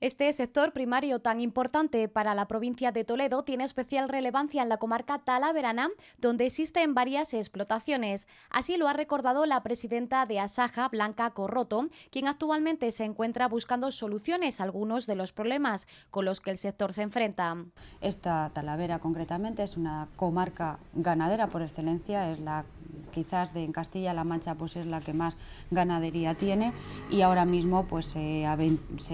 Este sector primario tan importante para la provincia de Toledo tiene especial relevancia en la comarca Talaverana, donde existen varias explotaciones. Así lo ha recordado la presidenta de Asaja, Blanca Corroto, quien actualmente se encuentra buscando soluciones a algunos de los problemas con los que el sector se enfrenta. Esta Talavera concretamente es una comarca ganadera por excelencia, es la quizás de en Castilla-La Mancha pues es la que más ganadería tiene y ahora mismo pues se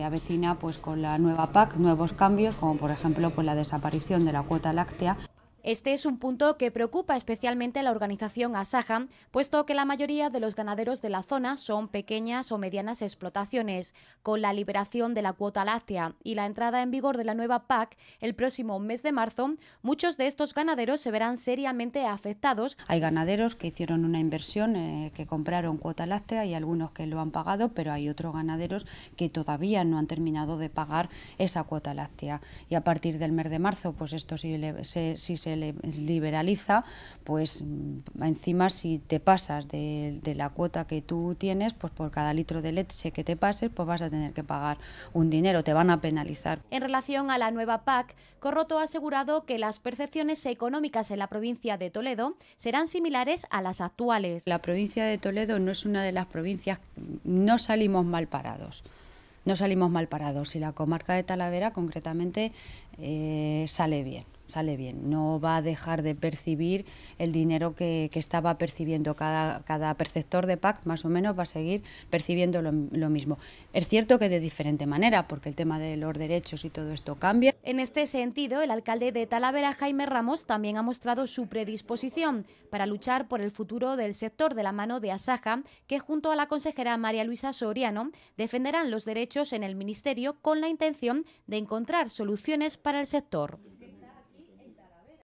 avecina pues con la nueva PAC nuevos cambios como por ejemplo pues la desaparición de la cuota láctea este es un punto que preocupa especialmente a la organización Asaja, puesto que la mayoría de los ganaderos de la zona son pequeñas o medianas explotaciones. Con la liberación de la cuota láctea y la entrada en vigor de la nueva PAC el próximo mes de marzo, muchos de estos ganaderos se verán seriamente afectados. Hay ganaderos que hicieron una inversión, eh, que compraron cuota láctea y algunos que lo han pagado, pero hay otros ganaderos que todavía no han terminado de pagar esa cuota láctea. Y a partir del mes de marzo, pues esto sí se liberaliza, pues mm, encima si te pasas de, la cuota que tú tienes, pues por cada litro de leche que te pases, pues vas a tener que pagar un dinero, te van a penalizar. En relación a la nueva PAC, Corroto ha asegurado que las percepciones económicas en la provincia de Toledo serán similares a las actuales. La provincia de Toledo no es una de las provincias, no salimos mal parados no salimos mal parados y la comarca de Talavera concretamente eh, sale bien sale bien, no va a dejar de percibir el dinero que, estaba percibiendo. Cada, cada perceptor de PAC más o menos va a seguir percibiendo lo, mismo. Es cierto que de diferente manera, porque el tema de los derechos y todo esto cambia. En este sentido, el alcalde de Talavera, Jaime Ramos, también ha mostrado su predisposición para luchar por el futuro del sector de la mano de Asaja, que junto a la consejera María Luisa Soriano defenderán los derechos en el Ministerio con la intención de encontrar soluciones para el sector.